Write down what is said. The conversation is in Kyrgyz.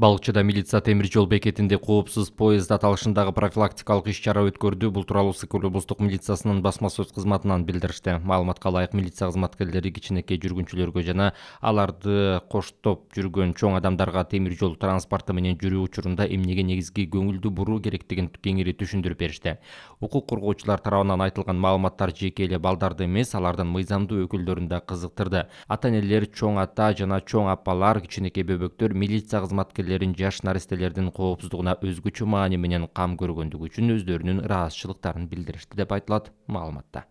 балыкчыда милиция темир жол бекетинде коопсуз поезд аталышындагы профилактикалык иш чара өткөрдү бул тууралуу ысык көл облустук милициясынын басма сөз кызматынан билдиришти маалыматка ылайык милиция кызматкерлери кичинекей жүргүнчүлөргө жана аларды коштоп жүргөн чоң адамдарга темир жол транспорту менен жүрүү учурунда эмнеге негизги көңүлдү буруу керектигин кеңири түшүндүрүп беришти укук коргоочулар тарабынан айтылган маалыматтар жеке эле балдарды эмес алардын мыйзамдуу өкүлдөрүн да кызыктырды ата энелер чоң ата жана чоң апалар кичинекей бөбөктөр милиция кызматкер лерін жаш наристелердин коопсуздугуна өзгөчө маани менен кам көргөндүгү үчүн өздөрүнүн ыраазычылыктарын билдиришти деп айтылат маалыматта